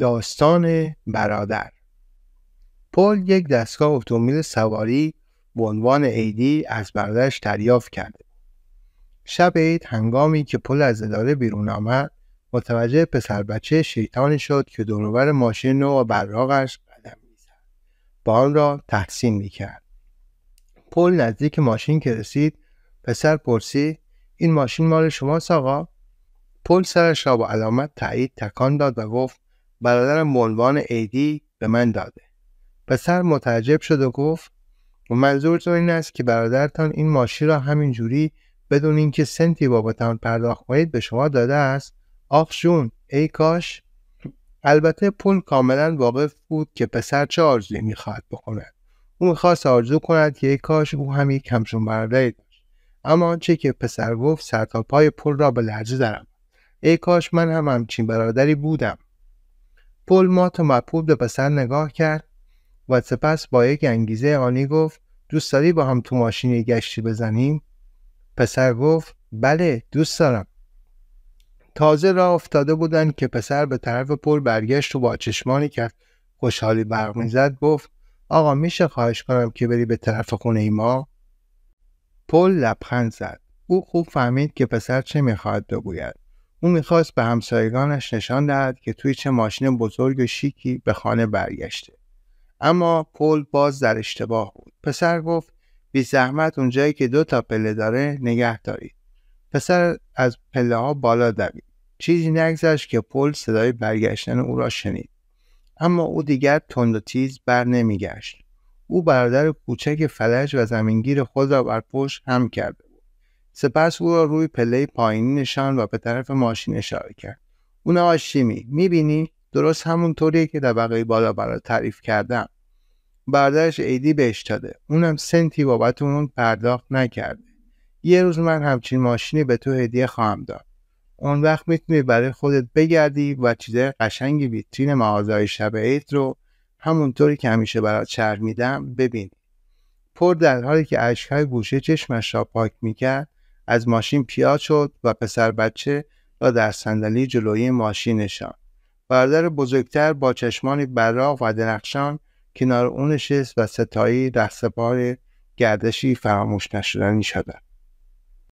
داستان برادر پل یک دستگاه اتومبیل سواری به عنوان ایدی از برادرش دریافت کرده شب عید هنگامی که پل از اداره بیرون آمد متوجه پسر بچه شیطانی شد که دورور ماشین نو و براغش قدم میزد با آن را تحسین میکرد پل نزدیک ماشین که رسید پسر پرسید این ماشین مال شماست آقا پل سرش را با علامت تایید تکان داد و گفت برادرم منوان ایدی به من داده پسر متعجب شد و گفت و تو این است که برادرتان این ماشین را همین جوری بدون اینکه سنتی بابتان پرداخت کنید به شما داده است آخ جون ای کاش البته پول کاملا واقف بود که پسر چه آرزویی میخواهد بکند او میخواست آرزو کند که ای کاش او هم یک همچون برادری داشت اما آنچه که پسر گفت سرتا پای پل را به لرزه درم ای کاش من هم همچین برادری بودم پل ما تو مبهوت به پسر نگاه کرد و سپس با یک انگیزه آنی گفت دوست داری با هم تو ماشین گشتی بزنیم پسر گفت بله دوست دارم تازه را افتاده بودند که پسر به طرف پل برگشت و با چشمانی کرد خوشحالی برق میزد گفت آقا میشه خواهش کنم که بری به طرف خونه ما پل لبخند زد او خوب فهمید که پسر چه میخواهد بگوید او میخواست به همسایگانش نشان دهد که توی چه ماشین بزرگ و شیکی به خانه برگشته اما پل باز در اشتباه بود پسر گفت بی زحمت اونجایی که دو تا پله داره نگه دارید پسر از پله ها بالا دوید چیزی نگذشت که پل صدای برگشتن او را شنید اما او دیگر تند و تیز بر نمیگشت او برادر کوچک فلج و زمینگیر خود را بر پشت هم کرده سپس او را روی پله پایینی نشان و به طرف ماشین اشاره کرد اون آشیمی میبینی درست همون طوریه که طبقه بالا برای تعریف کردم برادرش ایدی بهش داده اونم سنتی بابت اون پرداخت نکرده یه روز من همچین ماشینی به تو هدیه خواهم داد اون وقت میتونی برای خودت بگردی و چیزه قشنگ ویترین مغازه شب عید رو همونطوری که همیشه برات چرمیدم ببین پر در حالی که اشکهای گوشه چشمش را پاک میکرد از ماشین پیاد شد و پسر بچه را در صندلی جلوی ماشین نشان. برادر بزرگتر با چشمان براق و درخشان کنار او نشست و ستایی رهسپار گردشی فراموش نشدنی شدند